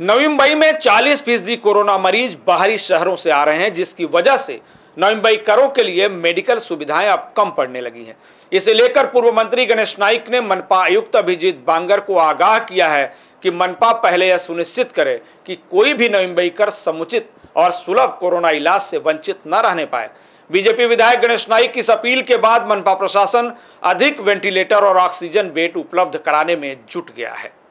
नवी मुंबई में 40 फीसदी कोरोना मरीज बाहरी शहरों से आ रहे हैं जिसकी वजह से नवी मुंबई करों के लिए मेडिकल सुविधाएं अब कम पड़ने लगी हैं इसे लेकर पूर्व मंत्री गणेश नाइक ने मनपा आयुक्त अभिजीत बांगर को आगाह किया है कि मनपा पहले यह सुनिश्चित करे कि कोई भी नवी कर समुचित और सुलभ कोरोना इलाज से वंचित न रहने पाए बीजेपी विधायक गणेश नाइक की इस अपील के बाद मनपा प्रशासन अधिक वेंटिलेटर और ऑक्सीजन बेड उपलब्ध कराने में जुट गया है